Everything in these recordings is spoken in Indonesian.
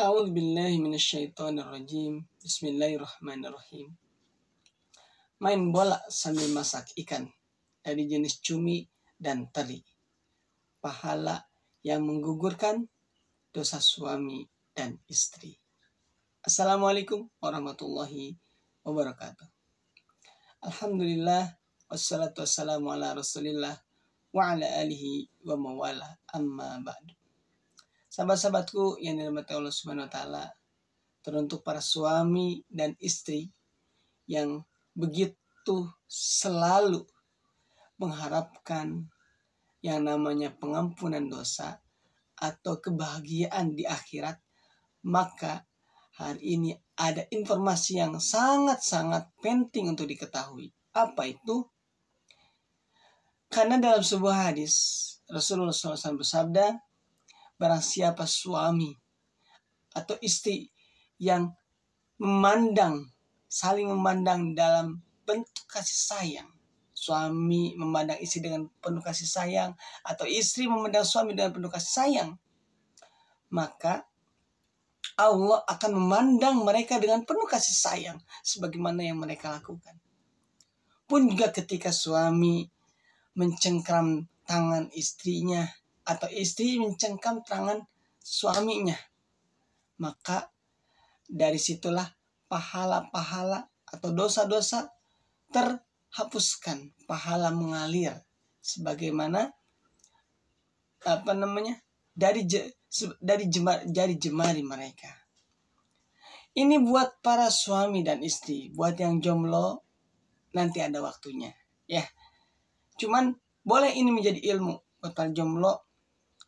أعوذ billahi من الشيطان الرجيم Bismillahirrahmanirrahim. Main bola sambil masak ikan dari jenis cumi dan teri. Pahala yang menggugurkan dosa suami dan istri. Assalamualaikum warahmatullahi wabarakatuh. Alhamdulillah wassalatu wassalamu ala rasulillah wa ala alihi wa mawala amma ba'du. Sahabat-sahabatku yang dirahmati Allah Subhanahu wa taala, teruntuk para suami dan istri yang begitu selalu mengharapkan yang namanya pengampunan dosa atau kebahagiaan di akhirat, maka hari ini ada informasi yang sangat-sangat penting untuk diketahui. Apa itu? Karena dalam sebuah hadis Rasulullah SAW bersabda, Barang siapa suami atau istri yang memandang, saling memandang dalam bentuk kasih sayang. Suami memandang istri dengan penuh kasih sayang atau istri memandang suami dengan penuh kasih sayang. Maka Allah akan memandang mereka dengan penuh kasih sayang sebagaimana yang mereka lakukan. Pun juga ketika suami mencengkram tangan istrinya atau istri mencengkam tangan suaminya. Maka dari situlah pahala-pahala atau dosa-dosa terhapuskan, pahala mengalir sebagaimana apa namanya? dari je, dari jemari, dari jemari mereka. Ini buat para suami dan istri, buat yang jomblo nanti ada waktunya, ya. Cuman boleh ini menjadi ilmu buat para jomblo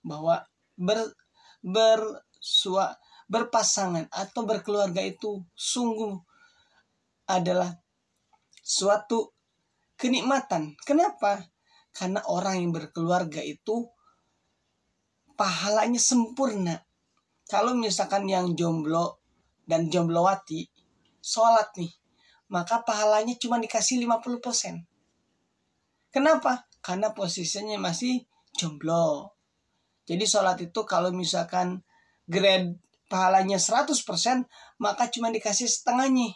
bahwa ber bersua berpasangan atau berkeluarga itu sungguh adalah suatu kenikmatan. Kenapa? Karena orang yang berkeluarga itu pahalanya sempurna. Kalau misalkan yang jomblo dan jomblowati sholat nih, maka pahalanya cuma dikasih 50%. Kenapa? Karena posisinya masih jomblo. Jadi sholat itu kalau misalkan grade pahalanya 100% maka cuma dikasih setengahnya.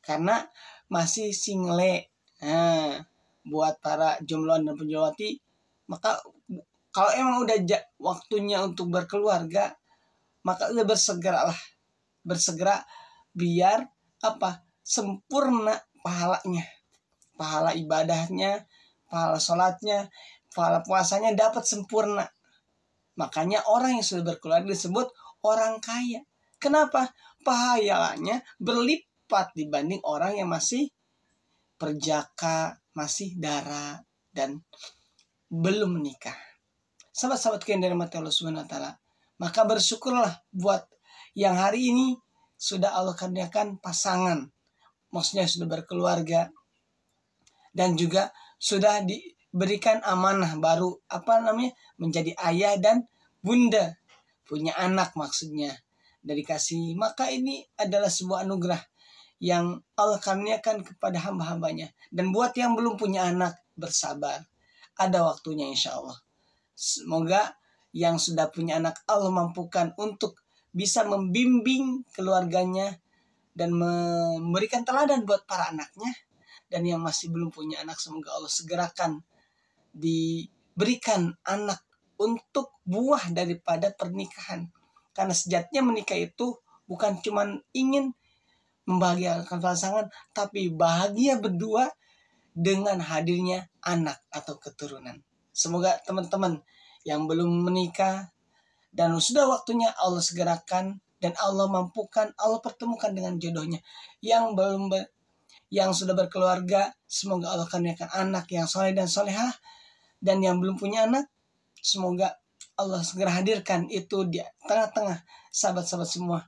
Karena masih single. Nah, buat para jombloan dan penjawati maka kalau emang udah waktunya untuk berkeluarga maka udah bersegeralah bersegera biar apa sempurna pahalanya pahala ibadahnya pahala sholatnya pahala puasanya dapat sempurna. Makanya orang yang sudah berkeluarga disebut orang kaya. Kenapa? Pahalanya berlipat dibanding orang yang masih perjaka, masih darah, dan belum menikah. sahabat sahabat kalian dari mati Allah Subhanahu wa maka bersyukurlah buat yang hari ini sudah Allah karuniakan pasangan, maksudnya sudah berkeluarga dan juga sudah di berikan amanah baru apa namanya menjadi ayah dan bunda punya anak maksudnya dari kasih maka ini adalah sebuah anugerah yang Allah karuniakan kepada hamba-hambanya dan buat yang belum punya anak bersabar ada waktunya insya Allah semoga yang sudah punya anak Allah mampukan untuk bisa membimbing keluarganya dan memberikan teladan buat para anaknya dan yang masih belum punya anak semoga Allah segerakan diberikan anak untuk buah daripada pernikahan. Karena sejatinya menikah itu bukan cuma ingin membahagiakan pasangan, tapi bahagia berdua dengan hadirnya anak atau keturunan. Semoga teman-teman yang belum menikah dan sudah waktunya Allah segerakan dan Allah mampukan, Allah pertemukan dengan jodohnya. Yang belum ber, yang sudah berkeluarga, semoga Allah karuniakan anak yang soleh dan solehah dan yang belum punya anak semoga Allah segera hadirkan itu di tengah-tengah sahabat-sahabat semua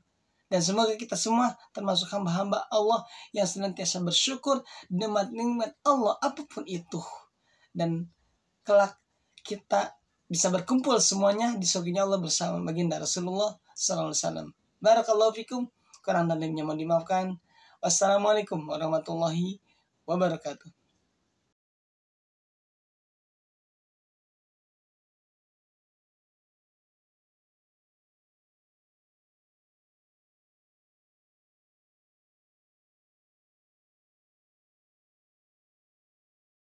dan semoga kita semua termasuk hamba-hamba Allah yang senantiasa bersyukur nikmat-nikmat Allah apapun itu dan kelak kita bisa berkumpul semuanya di soginya Allah bersama baginda Rasulullah sallallahu alaihi wasallam. Barakallahu fikum. Kurang dan lebihnya mohon dimaafkan. Wassalamualaikum warahmatullahi wabarakatuh.